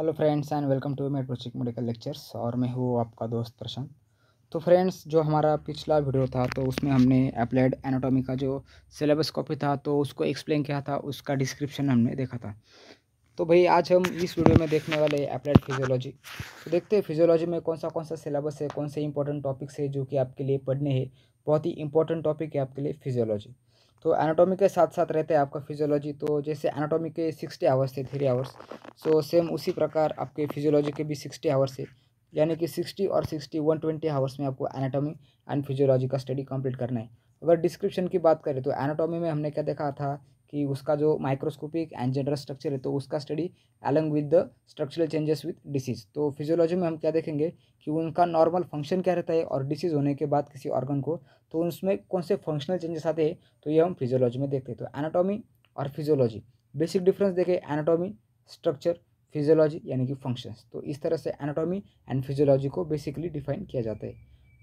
hello friends and welcome to मेट प्रोचिक medical lectures और मैं हूँ आपका दोस्त प्रशांत तो फ्रेंड्स जो हमारा पिछला वीडियो था तो उसमें हमने अप्लाइड एनाटॉमी का जो सिलेबस कॉपी था तो उसको एक्सप्लेन किया था उसका डिस्क्रिप्शन हमने देखा था तो भाई आज हम इस वीडियो में देखने वाले अप्लाइड फिजियोलॉजी तो देखते हैं फिजियोलॉजी में कौन सा कौन सा सिलेबस है कौन से इंपॉर्टेंट टॉपिक्स है जो कि आपके लिए पढ़ने हैं बहुत ही इंपॉर्टेंट टॉपिक है आपके लिए फिजियोलॉजी तो एनाटॉमी के साथ साथ रहता है आपका फिजियोलॉजी तो जैसे एनाटॉमी के सिक्सटी आवर्स थे थ्री आवर्स सो सेम उसी प्रकार आपके फिजियोलॉजी के भी सिक्सटी आवर्स है यानी कि सिक्सटी और सिक्सटी वन ट्वेंटी आवर्स में आपको एनाटॉमी एंड फिजियोलॉजी का स्टडी कंप्लीट करना है अगर डिस्क्रिप्शन की बात करें तो एनाटॉमी में हमने क्या देखा था कि उसका जो माइक्रोस्कोपिक एंड जनरल स्ट्रक्चर है तो उसका study along with the structural changes with disease तो फिजियोलॉजी में हम क्या देखेंगे कि उनका नॉर्मल फंक्शन क्या रहता है और डिसीज़ होने के बाद किसी ऑर्गन को तो उसमें कौन से फंक्शनल चेंजेस आते हैं तो ये हम फिजियोलॉजी में देखते हैं तो एनाटॉमी और फिजियोलॉजी बेसिक डिफरेंस देखें एनाटॉमी स्ट्रक्चर फिजियोलॉजी यानी कि फंक्शंस तो इस तरह से एनाटॉमी एंड फिजियोलॉजी को बेसिकली डिफाइन किया जाता है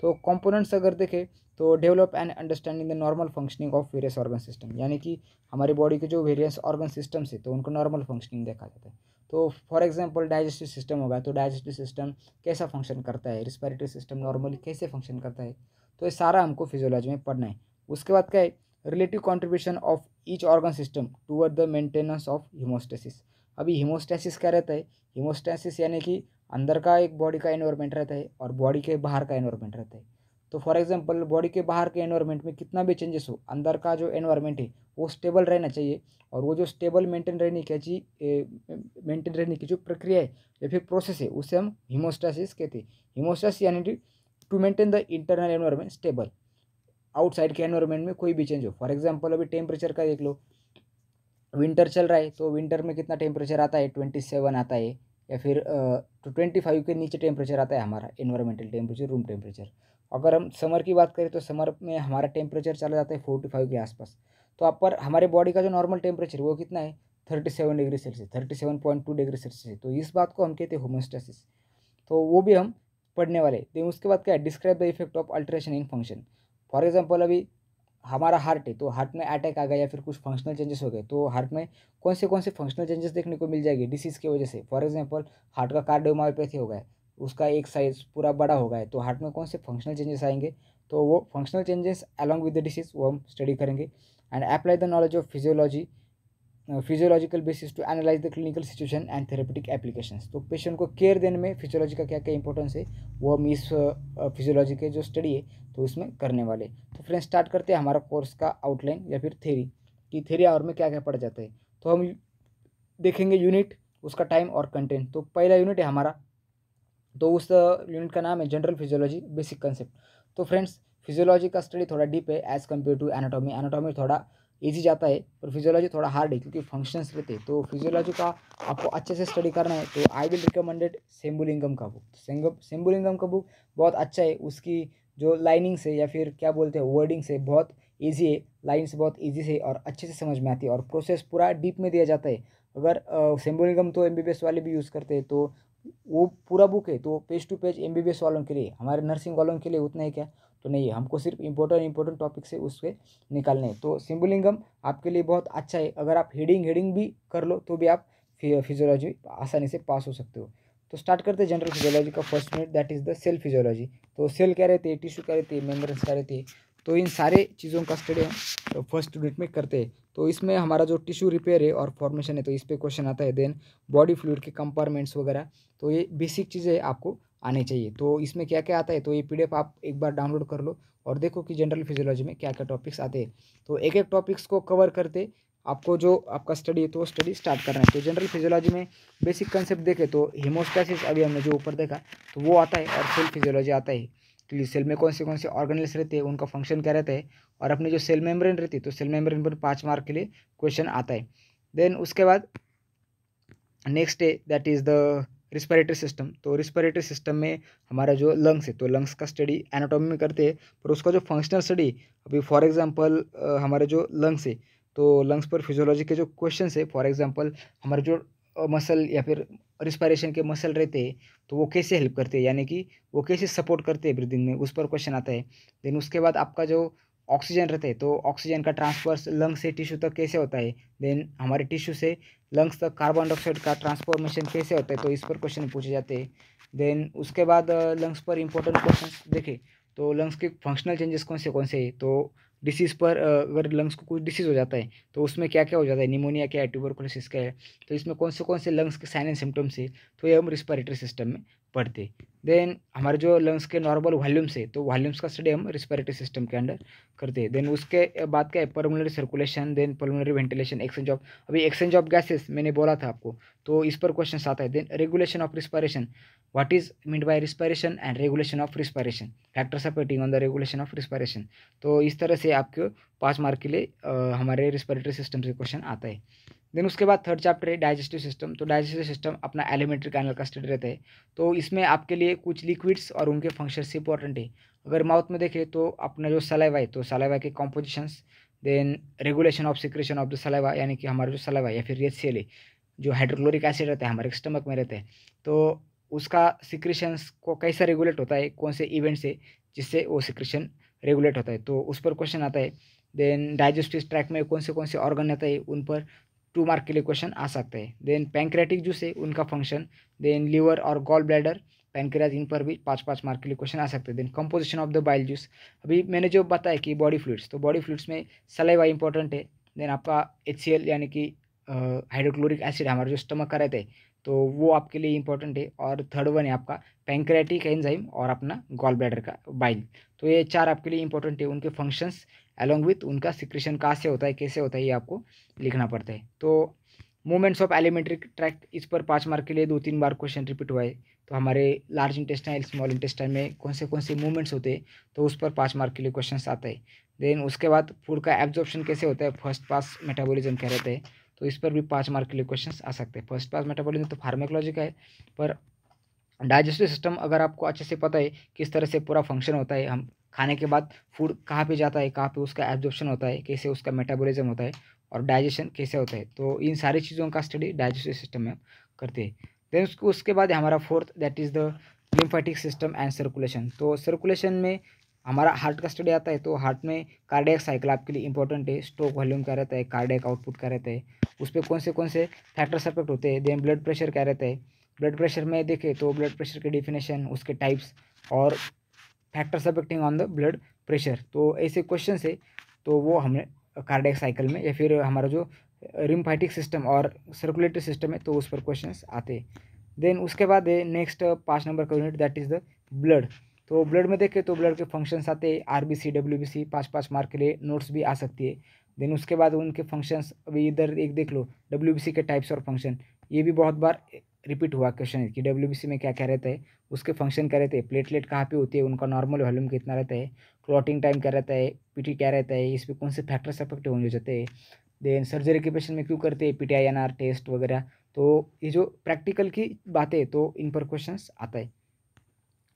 तो कंपोनेंट्स अगर देखें तो develop and understanding the normal functioning of various organ system यानी कि हमारी बॉडी के जो वेरियस ऑर्गन सिस्टम से तो उनको नॉर्मल फंक्शनिंग देखा जाता है तो फॉर एग्जांपल डाइजेस्टिव सिस्टम होगा तो डाइजेस्टिव सिस्टम कैसा फंक्शन करता है रिस्पायरेटरी सिस्टम नॉर्मली कैसे फंक्शन करता है तो ये सारा हमको फिजियोलॉजी में पढ़ना है उसके बाद क्या है relative contribution of each organ system toward the maintenance of homeostasis अभी हिमोस्टेसिस क्या रहता है हिमोस्टेसिस यानी कि अंदर का एक बॉडी का एनवायरमेंट रहता है और बॉडी के बाहर का एनवायरमेंट रहता है तो फॉर एग्जांपल बॉडी के बाहर के एनवायरनमेंट में कितना भी चेंजेस हो अंदर का जो एनवायरनमेंट है वो स्टेबल रहना चाहिए और वो जो स्टेबल मेंटेन रहने की अच्छी मेंटेन रहने की जो प्रक्रिया है या फिर प्रोसेस है उसे हम हिमोस्टासिस कहते हैं हिमोस्टास यानी to maintain the internal environment stable outside के एनवायरनमेंट में कोई भी चेंज हो फॉर एग्जाम्पल अभी टेम्परेचर का देख लो विंटर चल रहा है तो विंटर में कितना टेम्परेचर आता है ट्वेंटी सेवन आता है या फिर ट्वेंटी फाइव तो के नीचे टेम्परेचर आता है हमारा इन्वायरमेंटल टेम्परेचर रूम टेम्परेचर अगर हम समर की बात करें तो समर में हमारा टेम्परेचर चला जाता है फोर्टी फाइव के आसपास तो आप पर हमारे बॉडी का जो नॉर्मल टेम्परेचर वो कितना है thirty seven degree Celsius thirty seven point two degree Celsius तो इस बात को हम कहते हैं होमोस्टेसिस तो वो भी हम पढ़ने वाले देन उसके बाद क्या है describe the effect of alteration in function for example अभी हमारा हार्ट है तो हार्ट में अटैक आ गया या फिर कुछ फंक्शनल चेंजेस हो गए तो हार्ट में कौन से कौन से फंक्शनल चेंजेस देखने को मिल जाएगी डिसीज़ की वजह से फॉर एग्जाम्पल हार्ट का कार्डियोमायोपैथी हो गया उसका एक साइज पूरा बड़ा हो गया है तो हार्ट में कौन से फंक्शनल चेंजेस आएंगे तो वो functional changes along with the disease वो हम स्टडी करेंगे and apply the knowledge of physiology physiological basis to analyse the clinical situation and therapeutic applications तो पेशेंट को केयर देने में फिजियोलॉजी का क्या क्या इंपॉर्टेंस है वो हम इस फिजियोलॉजी uh, के जो स्टडी है तो उसमें करने वाले तो फ्रेंड्स स्टार्ट करते हैं हमारा कोर्स का आउटलाइन या फिर थेरी कि थेरी आवर में क्या क्या पढ़ जाता है तो हम देखेंगे यूनिट उसका टाइम और कंटेंट तो पहला यूनिट है हमारा तो उस यूनिट का नाम है जनरल फिजियोलॉजी बेसिक कंसेप्ट तो फ्रेंड्स फिजियोलॉजी का स्टडी थोड़ा डीप है as compare to anatomy anatomy थोड़ा ईजी जाता है और फिजियोलॉजी थोड़ा हार्ड है क्योंकि फंक्शंस रहते हैं तो फिजियोलॉजी का आपको अच्छे से स्टडी करना है तो आई विल रिकमेंडेड सेम्बुलिंगम का बुक सेम्बुलिंगम तो का बुक बहुत अच्छा है उसकी जो लाइनिंग्स है या फिर क्या बोलते हैं वर्डिंग्स है बहुत ईजी है लाइन्स बहुत ईजी से और अच्छे से समझ में आती है और प्रोसेस पूरा डीप में दिया जाता है अगर सेम्बुलिंगम तो एम वाले भी यूज़ करते हैं तो वो पूरा बुक है तो पेज टू पेज एम वालों के लिए हमारे नर्सिंग वालों के लिए उतना ही क्या तो नहीं हमको सिर्फ इम्पोर्टेंट इम्पोर्टेंट टॉपिक से उसके निकालने हैं तो सिम्बुलिंगम आपके लिए बहुत अच्छा है अगर आप हेडिंग हेडिंग भी कर लो तो भी आप फिजियोलॉजी आसानी से पास हो सकते हो तो स्टार्ट करते हैं जनरल फिजियोलॉजी का first unit that is the cell physiology तो सेल क्या रहती है टिश्यू क्या रहती है मेम्ब्रेन्स क्या रहती है तो इन सारे चीज़ों का स्टडी हम तो फर्स्ट यूनिट में करते हैं तो इसमें हमारा जो टिश्यू रिपेयर है और फॉर्मेशन है तो इस पर क्वेश्चन आता है देन बॉडी फ्लूड के कंपार्टमेंट्स वगैरह तो ये बेसिक चीज़ें आपको आने चाहिए तो इसमें क्या क्या आता है तो ये पी आप एक बार डाउनलोड कर लो और देखो कि जनरल फिजियोलॉजी में क्या क्या टॉपिक्स आते हैं तो एक एक टॉपिक्स को कवर करते आपको जो आपका स्टडी है तो स्टडी स्टार्ट करना है तो जनरल फिजियोलॉजी में बेसिक कंसेप्ट देखें तो हीमोस्टैसिस अभी हमने जो ऊपर देखा तो वो आता है और सेल फिजियोलॉजी आता है कि सेल में कौन से कौन से ऑर्गेनल्स रहते हैं उनका फंक्शन क्या रहता है और अपनी जो सेल मेम्ब्रेन रहती है तो सेल मेम्ब्रेन पर पाँच मार्क के लिए क्वेश्चन आता है देन उसके बाद नेक्स्ट है that is the respiratory system तो रिस्पायरेटरी सिस्टम में हमारा जो लंग्स है तो लंग्स का स्टडी एनाटॉमी में करते हैं पर उसका जो फंक्शनल स्टडी अभी फॉर एग्जांपल हमारे जो लंग्स है तो लंग्स पर फिजियोलॉजी के जो क्वेश्चन है फॉर एग्जांपल हमारे जो मसल या फिर रिस्पायरेशन के मसल रहते हैं तो वो कैसे हेल्प करते हैं यानी कि वो कैसे सपोर्ट करते हैं ब्रीदिंग में उस पर क्वेश्चन आता है देन उसके बाद आपका जो ऑक्सीजन रहता है तो ऑक्सीजन का ट्रांसफर लंग्स से टिश्यू तक कैसे होता है देन हमारे टिश्यू से लंग्स तक कार्बन डाइऑक्साइड का ट्रांसफॉर्मेशन कैसे होता है तो इस पर क्वेश्चन पूछे जाते हैं देन उसके बाद लंग्स पर इंपॉर्टेंट क्वेश्चन देखें तो लंग्स के फंक्शनल चेंजेस कौन से कौन से तो डिसीज़ पर अगर लंग्स को कुछ डिसीज़ हो जाता है तो उसमें क्या क्या हो जाता है निमोनिया क्या है ट्यूबरकुलोसिस का है तो इसमें कौन से कौन से लंग्स के साइन एंड सिम्टम्स है तो ये हम रिस्पायरेटरी सिस्टम में पढ़ते देन हमारे जो लंग्स के नॉर्मल वॉल्यूम्स है तो वॉल्यूम्स का स्टडी हम रिस्पायरेटरी सिस्टम के अंडर करते हैं देन उसके बाद क्या है pulmonary circulation then pulmonary ventilation exchange of अभी एक्सचेंज ऑफ गैसेस मैंने बोला था आपको तो इस पर क्वेश्चन आता है then regulation of respiration what is mean by respiration and regulation of respiration factors of on the regulation of respiration तो इस तरह से आपको पाँच मार्क के लिए आ, हमारे रिस्पिरेटरी सिस्टम से क्वेश्चन आता है देन उसके बाद थर्ड चैप्टर है डाइजेस्टिव सिस्टम तो डाइजेस्टिव सिस्टम अपना एलिमेंट्री कैनल का स्टडी रहता है तो इसमें आपके लिए कुछ लिक्विड्स और उनके फंक्शंस इंपॉर्टेंट है अगर माउथ में देखें तो अपना जो सलाइवा है तो सलाइवा के compositions then regulation of secretion of the saliva यानी कि हमारा जो सलाइवा या फिर एच सी जो हाइड्रोक्लोरिक एसिड रहता है हमारे स्टमक में रहता है तो उसका सिक्रेशंस को कैसा रेगुलेट होता है कौन से इवेंट से जिससे वो सिक्रेशन रेगुलेट होता है तो उस पर क्वेश्चन आता है देन डाइजेस्टिव ट्रैक में कौन से कौन से ऑर्गन रहता है उन पर टू मार्क के लिए क्वेश्चन आ सकता है देन पैंक्रेटिक जूस है उनका फंक्शन देन लीवर और गॉल ब्लैडर पैंक्रियाज इन पर भी पाँच पाँच मार्क के लिए क्वेश्चन आ सकते हैं then composition of the bile juice अभी मैंने जो बताया कि बॉडी फ्लूड्स तो बॉडी फ्लूड्स में सलाइवा इंपॉर्टेंट है देन आपका एच यानी कि हाइड्रोक्लोरिक एसिड हमारा जो स्टमक का रहता है तो वो आपके लिए इंपॉर्टेंट है और थर्ड वन है आपका पैंक्रेटिक एंजाइम और अपना गॉल ब्लैडर का बाइल तो ये चार आपके लिए इंपॉर्टेंट है उनके फंक्शंस एलोंग विथ उनका सिक्रेशन कहाँ से होता है कैसे होता है ये आपको लिखना पड़ता है तो मूवमेंट्स ऑफ एलिमेंट्री ट्रैक इस पर पाँच मार्क के लिए दो तीन बार क्वेश्चन रिपीट हुआ है तो हमारे लार्ज इंटेस्टाइन स्मॉल इंटेस्टाइन में कौन से कौन से मूवमेंट्स होते हैं तो उस पर पाँच मार्क के लिए क्वेश्चन आता है देन उसके बाद फूड का एब्जॉर्प्शन कैसे होता है फर्स्ट पास मेटाबॉलिज्म कह रहे हैं तो इस पर भी पाँच मार्क के लिए क्वेश्चन आ सकते हैं फर्स्ट पास मेटाबॉलिज्म तो फार्मेकोलॉजी का है पर डाइजेस्टिव सिस्टम अगर आपको अच्छे से पता है किस तरह से पूरा फंक्शन होता है हम खाने के बाद फूड कहाँ पे जाता है कहाँ पे उसका एब्जॉर्प्शन होता है कैसे उसका मेटाबॉलिज्म होता है और डाइजेशन कैसे होता है तो इन सारी चीज़ों का स्टडी डाइजेस्टिव सिस्टम में करते हैं देन उसको उसके बाद हमारा fourth that is the lymphatic system and circulation तो सर्कुलेशन में हमारा हार्ट का स्टडी आता है तो हार्ट में कार्डियक साइकिल आपके लिए इंपॉर्टेंट है स्ट्रोक वॉल्यूम क्या रहता है कार्डियक आउटपुट क्या रहता है उस पर कौन से कौन से फैक्टर्स अफेक्ट होते हैं देन ब्लड प्रेशर क्या रहता है ब्लड प्रेशर में देखें तो ब्लड प्रेशर के डिफिनेशन उसके टाइप्स और factors affecting on the blood pressure तो ऐसे क्वेश्चन है तो वो हमने कार्डियक साइकिल में या फिर हमारा जो रिम्फाइटिक सिस्टम और सर्कुलेटरी सिस्टम है तो उस पर क्वेश्चंस आते देन उसके बाद नेक्स्ट पाँच नंबर का unit that is the blood तो ब्लड में देखें तो ब्लड के फंक्शंस आते हैं R B C W B C पाँच पाँच मार्क के लिए नोट्स भी आ सकती है देन उसके बाद उनके फंक्शंस अभी इधर एक देख लो डब्ल्यू बी सी के टाइप्स और फंक्शन ये भी बहुत बार रिपीट हुआ क्वेश्चन है कि डब्ल्यू में क्या क्या रहता है उसके फंक्शन क्या रहते हैं प्लेटलेट कहाँ पे होती है उनका नॉर्मल वॉल्यूम कितना रहता है क्लॉटिंग टाइम क्या रहता है पीटी क्या रहता है इसमें कौन से फैक्टर्स अफेक्ट होने जाते हैं देन सर्जरी के पेशेंट में क्यों करते हैं P T N R test वगैरह तो ये जो प्रैक्टिकल की बातें तो इन पर क्वेश्चन आता है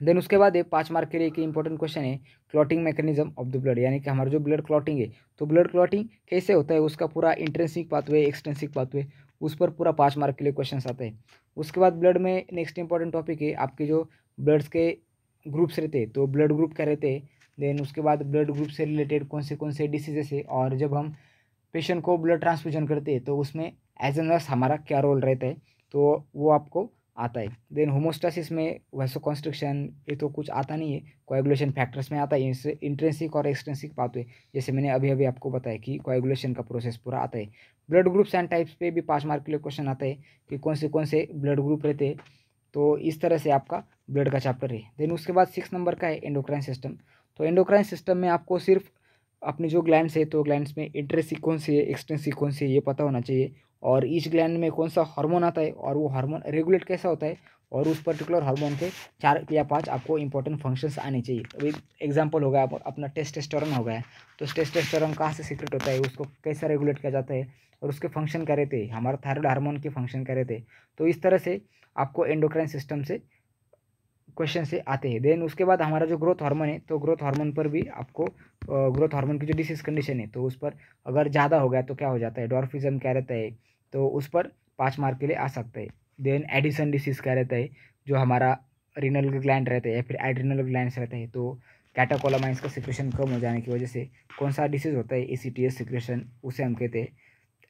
देन उसके बाद एक पाँच मार्क के लिए एक इंपॉर्टेंट क्वेश्चन है clotting mechanism of the blood यानी कि हमारा जो ब्लड क्लॉटिंग है तो ब्लड क्लॉटिंग कैसे होता है उसका पूरा इंट्रेंसिक पाथवे एक्सटेंसिक पाथवे उस पर पूरा पाँच मार्क के लिए क्वेश्चन आते हैं उसके बाद ब्लड में नेक्स्ट इंपॉर्टेंट टॉपिक है आपके जो ब्लड्स के ग्रुप्स रहते हैं तो ब्लड ग्रुप क्या रहते हैं देन उसके बाद ब्लड ग्रुप से रिलेटेड कौन से कौन से डिसीजेस है और जब हम पेशेंट को ब्लड ट्रांसफ्यूजन करते हैं तो उसमें एज ए नर्स हमारा क्या रोल रहता है तो वो आपको आता है देन होमोस्टासिस में वैसो कॉन्स्ट्रक्शन ये तो कुछ आता नहीं है कोएगुलेशन फैक्टर्स में आता है इंट्रेंसिक और एक्सट्रेंसिक पाथवे जैसे मैंने अभी अभी आपको बताया कि कोएगुलेशन का प्रोसेस पूरा आता है ब्लड ग्रुप्स एंड टाइप्स पे भी पाँच मार्क के लिए क्वेश्चन आता है कि कौन से कौन से ब्लड ग्रुप रहते हैं तो इस तरह से आपका ब्लड का चैप्टर है देन उसके बाद सिक्स नंबर का है एंडोक्राइन सिस्टम तो एंडोक्राइन सिस्टम में आपको सिर्फ अपने जो ग्लैंड्स तो है तो ग्लैंड्स में इंट्रेस सिक्वेंस है एक्सटेंस सिक्वेंस है ये पता होना चाहिए और ईच ग्लैंड में कौन सा हार्मोन आता है और वो हार्मोन रेगुलेट कैसा होता है और उस पर्टिकुलर हार्मोन के चार या पांच आपको इंपॉर्टेंट फंक्शंस आने चाहिए अभी तो एग्जांपल हो गया अपना टेस्टेस्टोरन हो गया तो टेस्टेस्टोरन कहाँ से सीक्रेट होता है उसको कैसा रेगुलेट किया जाता है और उसके फंक्शन रहे थे हमारा थायरॉयड हार्मोन के फंक्शन रहे थे तो इस तरह से आपको एंडोक्राइन सिस्टम से क्वेश्चन से आते हैं देन उसके बाद हमारा जो ग्रोथ हार्मोन है तो ग्रोथ हार्मोन पर भी आपको ग्रोथ हार्मोन की जो डिसीज कंडीशन है तो उस पर अगर ज़्यादा हो गया तो क्या हो जाता है डॉर्फिज़म क्या रहता है तो उस पर पाँच मार्क के लिए आ सकता है देन एडिसन डिसीज क्या रहता है जो हमारा रिनल ग्लैंड रहता है या फिर एड्रिनल ग्लैंड रहते हैं तो कैटाकोलामाइंस का सिक्रेशन कम हो जाने की वजह से कौन सा डिसीज़ होता है A C T S secretion उसे हम कहते हैं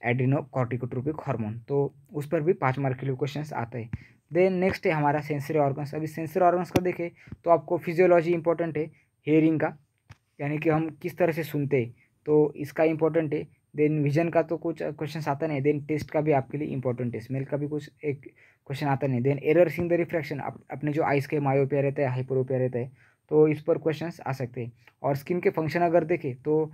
एडिनो कॉर्टिकोट्रोपिक हार्मोन तो उस पर भी पाँच मार्क के लिए क्वेश्चन आते हैं देन नेक्स्ट है हमारा सेंसरी ऑर्गन्स अभी सेंसरी ऑर्गन्स का देखें तो आपको फिजियोलॉजी इंपॉर्टेंट है हेयरिंग का यानी कि हम किस तरह से सुनते हैं तो इसका इंपॉर्टेंट है देन विजन का तो कुछ क्वेश्चन आता नहीं देन टेस्ट का भी आपके लिए इंपॉर्टेंट है स्मेल का भी कुछ एक क्वेश्चन आता नहीं देन एरर सिंग द रिफ्रैक्शन आप अपने जो आइस के मायोपिया रहता है हाइपरोपिया रहता है तो इस पर क्वेश्चन आ सकते हैं और स्किन के फंक्शन अगर देखें तो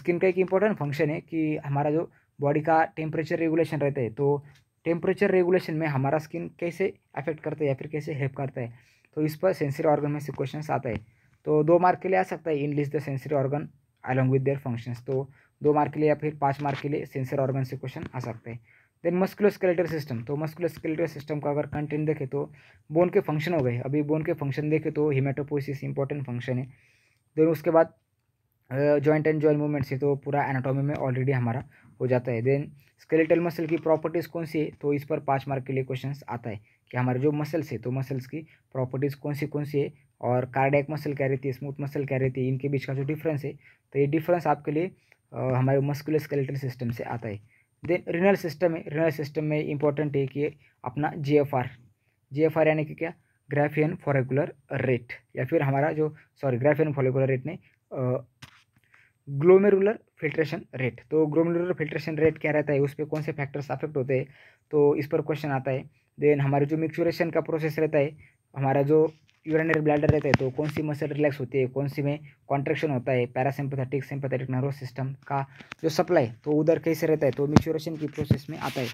स्किन का एक इंपॉर्टेंट फंक्शन है कि हमारा जो बॉडी का टेम्परेचर रेगुलेशन रहता है तो टेम्परेचर रेगुलेशन में हमारा स्किन कैसे अफेक्ट करता है या फिर कैसे हेल्प करता है तो इस पर सेंसरी ऑर्गन में से क्वेश्चन आता है तो दो मार्क के लिए आ सकता है enlist the sensory organ along with their functions तो दो मार्क के लिए या फिर पाँच मार्क के लिए सेंसर ऑर्गन से क्वेश्चन आ सकता है देन मस्कुलोस्केलेटल सिस्टम तो मस्कुलोस्केलेटल सिस्टम का अगर कंटेंट देखें तो बोन के फंक्शन हो गए अभी बोन के फंक्शन देखें तो हिमेटोपोसिस इंपॉर्टेंट फंक्शन है देन उसके बाद जॉइंट एंड जॉइंट मूवमेंट्स है तो पूरा एनाटॉमी में ऑलरेडी हमारा हो जाता है देन स्केलेटल मसल की प्रॉपर्टीज़ कौन सी है तो इस पर पाँच मार्क के लिए क्वेश्चन आता है कि हमारे जो मसल्स है तो मसल्स की प्रॉपर्टीज़ कौन सी कौन सी है और कार्डियक मसल क्या रहती है स्मूथ मसल क्या रहती है इनके बीच का जो डिफरेंस है तो ये डिफरेंस आपके लिए हमारे मस्कुलर स्केलेटल सिस्टम से आता है देन रिनल सिस्टम है रिनल सिस्टम में इंपॉर्टेंट है कि अपना G F R G F R यानी कि क्या ग्राफियन फॉलिकुलर रेट या फिर हमारा जो सॉरी ग्राफियन फॉलिकुलर रेट नहीं ग्लोमेरुलर फिल्ट्रेशन रेट तो ग्लोमेरुलर फिल्ट्रेशन रेट क्या रहता है उस पर कौन से फैक्टर्स अफेक्ट होते हैं तो इस पर क्वेश्चन आता है देन हमारे जो मिक्सुरेशन का प्रोसेस रहता है हमारा जो यूरिनरी ब्लैडर रहता है तो कौन सी मसल रिलैक्स होती है कौन सी में कॉन्ट्रेक्शन होता है पैरासिम्पथेटिक सिंपथेटिक नर्वस सिस्टम का जो सप्लाई तो उधर कैसे रहता है तो मिक्सुरेशन की प्रोसेस में आता है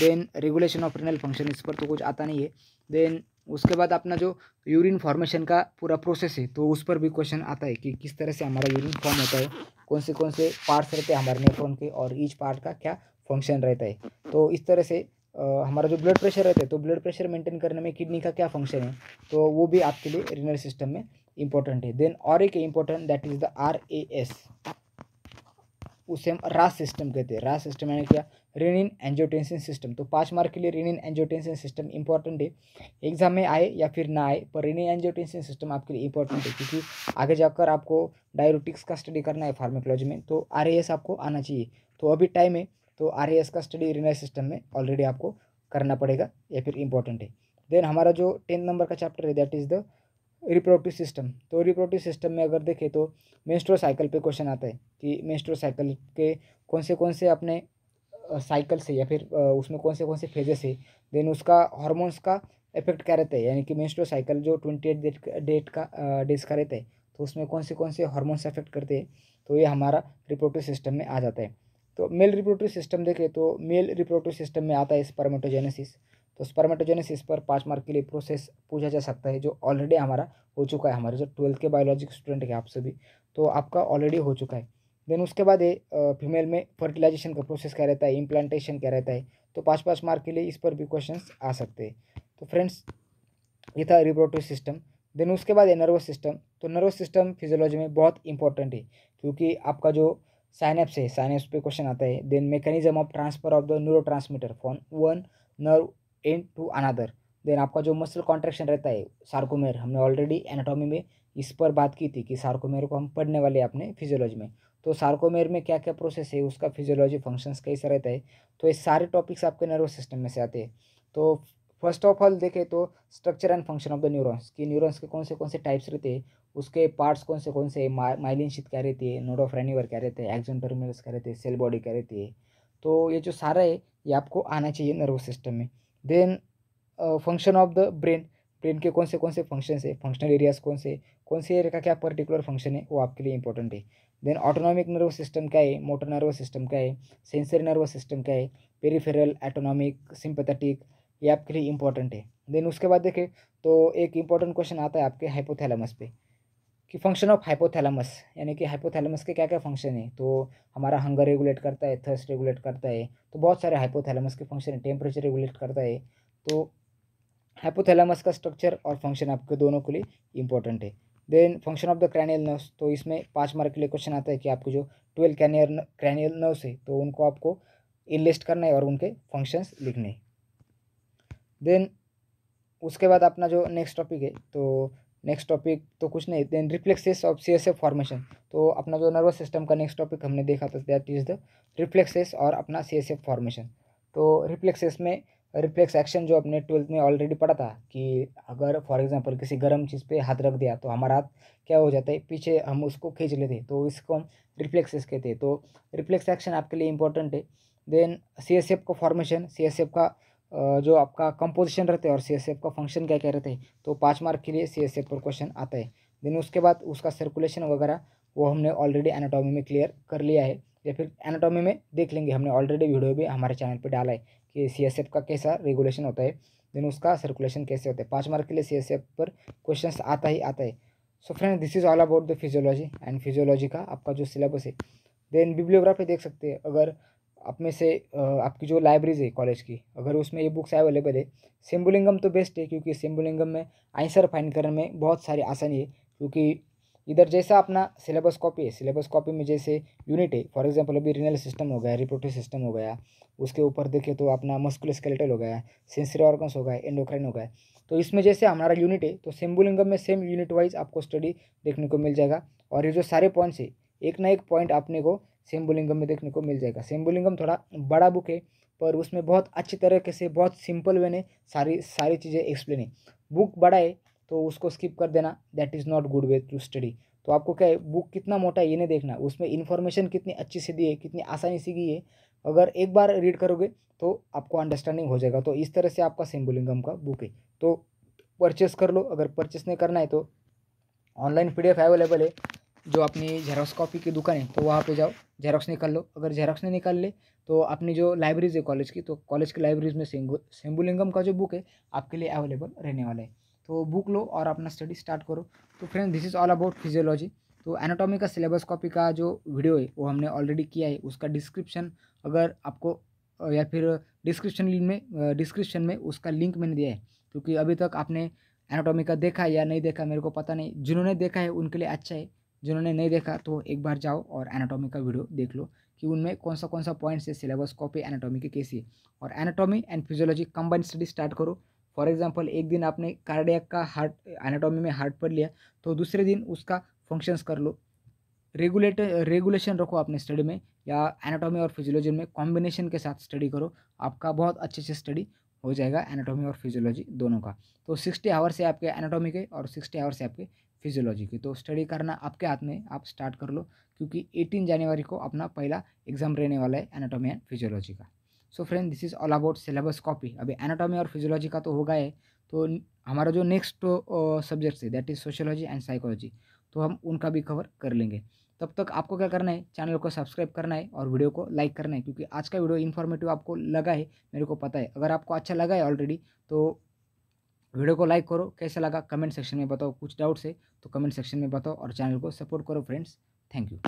then regulation of renal function इस पर तो कुछ आता नहीं है देन उसके बाद अपना जो यूरिन फॉर्मेशन का पूरा प्रोसेस है तो उस पर भी क्वेश्चन आता है कि किस तरह से हमारा यूरिन फॉर्म होता है कौन से कौन से पार्ट्स रहते हैं हमारे नेफ्रॉन के और ईच पार्ट का क्या फंक्शन रहता है तो इस तरह से आ, हमारा जो ब्लड प्रेशर रहता है तो ब्लड प्रेशर मेंटेन करने में किडनी का क्या फंक्शन है तो वो भी आपके लिए रिनल सिस्टम में इंपॉर्टेंट है देन और एक important that is the R A S उसे हम रास सिस्टम कहते हैं रास सिस्टम यानी क्या रेनिन एंजियोटेंसिन सिस्टम तो पाँच मार्क के लिए रेनिन एंजियोटेंसिन सिस्टम इंपॉर्टेंट है एग्जाम में आए या फिर ना आए पर रेनिन एंजियोटेंसिन सिस्टम आपके लिए इंपॉर्टेंट है क्योंकि आगे जाकर आपको डायरोटिक्स का स्टडी करना है फार्मेकोलॉजी में तो आर आपको आना चाहिए तो अभी टाइम है तो आर का स्टडी रेनाइ सिस्टम में ऑलरेडी आपको करना पड़ेगा या फिर इंपॉर्टेंट है देन हमारा जो टेंथ नंबर का चैप्टर है that is the reproductive system तो रिप्रोडक्टिव सिस्टम में अगर देखें तो मेस्ट्रो साइकिल पे क्वेश्चन आता है कि मेस्ट्रो साइकिल के कौन से कौन से अपने साइकिल से या फिर उसमें कौन से कौन से फेजेस है देन उसका हार्मोन्स का इफेक्ट क्या रहता है यानी कि मेस्ट्रो साइकिल जो ट्वेंटी एट डेट डेट का डेज का रहता है तो उसमें कौन से कौन से हॉर्मोन्स अफेक्ट करते हैं तो ये हमारा रिप्रोडक्टिव सिस्टम में आ जाता है तो मेल रिप्रोडक्टिव सिस्टम देखें तो मेल रिप्रोडक्टिव सिस्टम में आता है स्पर्मेटोजेनेसिस तो स्पर्मेटोजेनेसिस पर पाँच मार्क के लिए प्रोसेस पूछा जा सकता है जो ऑलरेडी हमारा हो चुका है हमारे जो ट्वेल्थ के बायोलॉजी स्टूडेंट है आपसे भी तो आपका ऑलरेडी हो चुका है देन उसके बाद ये फीमेल में फर्टिलाइजेशन का प्रोसेस क्या रहता है इम्प्लांटेशन क्या रहता है तो पाँच पाँच मार्क के लिए इस पर भी क्वेश्चन आ सकते हैं तो फ्रेंड्स ये था रिप्रोडक्टिव सिस्टम देन उसके बाद है नर्वस सिस्टम तो नर्वस सिस्टम फिजियोलॉजी में बहुत इंपॉर्टेंट है क्योंकि आपका जो साइनेप्स है साइनेप्स पे क्वेश्चन आता है then mechanism of transfer of the neurotransmitter from one nerve end to another then आपका जो मसल कॉन्ट्रेक्शन रहता है सार्कोमेर हमने ऑलरेडी एनाटॉमी में इस पर बात की थी कि सार्कोमेर को हम पढ़ने वाले अपने फिजियोलॉजी में तो सार्कोमेर में क्या क्या प्रोसेस है उसका फिजियोलॉजी फंक्शंस कैसा रहता है तो ये सारे टॉपिक्स आपके नर्वस सिस्टम में से आते हैं तो फर्स्ट ऑफ ऑल देखें तो structure and function of the neurons कि न्यूरॉन्स के कौन से कौन से टाइप्स रहते हैं उसके पार्ट्स कौन से कौन से माइलिन शीत क्या रहती है नोड ऑफ रेनिवर क्या रहते हैं एक्जन टर्मिनल्स क्या रहते हैं सेल बॉडी क्या रहती है तो ये जो सारा है ये आपको आना चाहिए नर्वस सिस्टम में then function of the brain brain के कौन से कौन से फंक्शन है फंक्शनल एरियाज कौन से कौन से एरिया का क्या पर्टिकुलर फंक्शन है वो आपके लिए इंपॉर्टेंट है देन ऑटोनॉमिक नर्वस सिस्टम क्या है मोटर नर्वस सिस्टम क्या है सेंसरी नर्वस सिस्टम क्या है पेरीफेरल एटोनॉमिक सिंपथेटिक ये आपके लिए इंपॉर्टेंट है देन उसके बाद देखें तो एक इंपॉर्टेंट क्वेश्चन आता है आपके हाइपोथैलेमस पे कि फंक्शन ऑफ हाइपोथैलेमस यानी कि हाइपोथैलेमस के क्या क्या फंक्शन है तो हमारा हंगर रेगुलेट करता है थर्स रेगुलेट करता है तो बहुत सारे हाइपोथैलेमस के फंक्शन है टेम्परेचर रेगुलेट करता है तो हाइपोथैलेमस का स्ट्रक्चर और फंक्शन आपके दोनों के लिए इंपॉर्टेंट है then function of the cranial nerves तो इसमें पाँच मार्क के लिए क्वेश्चन आता है कि आपके जो ट्वेल्व क्रैनियल क्रैनियल नर्व्स है तो उनको आपको इनलिस्ट करना है और उनके फंक्शंस लिखने देन उसके बाद अपना जो नेक्स्ट टॉपिक है तो नेक्स्ट टॉपिक तो कुछ नहीं then reflexes of C S F formation तो अपना जो नर्वस सिस्टम का नेक्स्ट टॉपिक हमने देखा था दैट इज़ द रिफ्लेक्सेस और अपना सी एस एफ फॉर्मेशन तो रिफ्लेक्सेस में रिफ्लेक्स एक्शन जो अपने ट्वेल्थ में ऑलरेडी पढ़ा था कि अगर फॉर एग्जांपल किसी गर्म चीज़ पे हाथ रख दिया तो हमारा हाथ क्या हो जाता है पीछे हम उसको खींच लेते तो इसको हम रिफ्लेक्सेस कहते हैं तो रिफ्लेक्स एक्शन आपके लिए इंपॉर्टेंट है देन सी एस एफ का फॉर्मेशन सी एस एफ का जो आपका कंपोजिशन रहता है और सी एस एफ का फंक्शन क्या क्या रहता है तो पाँच मार्क के लिए सी एस एफ पर क्वेश्चन आता है देन उसके बाद उसका सर्कुलेशन वगैरह वो हमने ऑलरेडी एनाटॉमी में क्लियर कर लिया है या फिर एनाटॉमी में देख लेंगे हमने ऑलरेडी वीडियो भी हमारे चैनल पर डाला है कि सी एस एफ का कैसा रेगुलेशन होता है देन उसका सर्कुलेशन कैसे होता है पाँच मार्क के लिए सी एस एफ पर क्वेश्चन आता ही आता है so friend this is all about the physiology and physiology का आपका जो सिलेबस है देन बिब्लियोग्राफी देख सकते हैं अगर आप में से आपकी जो लाइब्रेरीज है कॉलेज की अगर उसमें ये बुक्स अवेलेबल है सिम्बुलिंगम तो बेस्ट है क्योंकि सिम्बुलिंगम में आंसर फाइंड करने में बहुत सारी आसानी है क्योंकि इधर जैसा अपना सिलेबस कॉपी है सिलेबस कॉपी में जैसे यूनिट है फॉर एग्जांपल अभी रिनल सिस्टम हो गया रिप्रोटिव सिस्टम हो गया उसके ऊपर देखे तो अपना मस्कुल स्केलेटल हो गया सेंसरी ऑर्गन्स हो गए एंडोक्राइन हो गया तो इसमें जैसे हमारा यूनिट है तो सिम्बुलिंगम में सेम यूनिट वाइज आपको स्टडी देखने को मिल जाएगा और ये जो सारे पॉइंट्स है एक ना एक पॉइंट आपने को सेम्बुलिंगम में देखने को मिल जाएगा सेम्बुलिंगम थोड़ा बड़ा बुक है पर उसमें बहुत अच्छी तरीके से बहुत सिंपल वे ने सारी सारी चीज़ें एक्सप्लेन है बुक बड़ा है तो उसको स्किप कर देना that is not good way to study तो आपको क्या है बुक कितना मोटा है ये नहीं देखना उसमें इन्फॉर्मेशन कितनी अच्छी से दी है कितनी आसानी से दी है अगर एक बार रीड करोगे तो आपको अंडरस्टैंडिंग हो जाएगा तो इस तरह से आपका सिम्बुलिंगम का बुक है तो परचेस कर लो अगर परचेस नहीं करना है तो ऑनलाइन पी अवेलेबल है जो अपनी जेरोक्स कॉपी की दुकान है तो वहाँ पे जाओ जेरोक्स निकाल लो अगर जेरोक्स नहीं निकाल ले तो अपनी जो लाइब्रेरीज है कॉलेज की तो कॉलेज की लाइब्रेरीज में सेम्बुलिंगम का जो बुक है आपके लिए अवेलेबल रहने वाला है तो बुक लो और अपना स्टडी स्टार्ट करो तो friend this is all about physiology तो एनाटॉमी का सिलेबस कॉपी का जो वीडियो है वो हमने ऑलरेडी किया है उसका डिस्क्रिप्शन अगर आपको या फिर डिस्क्रिप्शन लिंक में डिस्क्रिप्शन में उसका लिंक मैंने दिया है क्योंकि अभी तक आपने एनाटॉमी का देखा या नहीं देखा मेरे को पता नहीं जिन्होंने देखा है उनके लिए अच्छा है जिन्होंने नहीं देखा तो एक बार जाओ और एनाटॉमी का वीडियो देख लो कि उनमें कौन सा कौन सा पॉइंट्स है सिलेबस कॉपी एनाटॉमी के कैसी और anatomy and physiology combined study start करो फॉर एग्जाम्पल एक दिन आपने कार्डियक का हार्ट एनाटॉमी में हार्ट पढ़ लिया तो दूसरे दिन उसका फंक्शंस कर लो रेगुलेट रेगुलेशन रखो अपने स्टडी में या एनाटॉमी और फिजियोलॉजी में कॉम्बिनेशन के साथ स्टडी करो आपका बहुत अच्छे से स्टडी हो जाएगा एनाटॉमी और फिजियोलॉजी दोनों का तो सिक्सटी आवर से आपके एनाटॉमी के और सिक्सटी आवर से आपके फिजियोलॉजी की तो स्टडी करना आपके हाथ में आप स्टार्ट कर लो क्योंकि 18 जनवरी को अपना पहला एग्जाम रहने वाला है एनाटॉमी एंड फिजियोलॉजी का so friend this is all about syllabus copy अभी एनाटॉमी और फिजियोलॉजी का तो होगा है तो हमारा जो नेक्स्ट सब्जेक्ट है that is sociology and psychology तो हम उनका भी कवर कर लेंगे तब तक आपको क्या करना है चैनल को सब्सक्राइब करना है और वीडियो को लाइक करना है क्योंकि आज का वीडियो इन्फॉर्मेटिव आपको लगा है मेरे को पता है अगर आपको अच्छा लगा है ऑलरेडी तो वीडियो को लाइक करो कैसा लगा कमेंट सेक्शन में बताओ कुछ डाउट्स है तो कमेंट सेक्शन में बताओ और चैनल को सपोर्ट करो फ्रेंड्स थैंक यू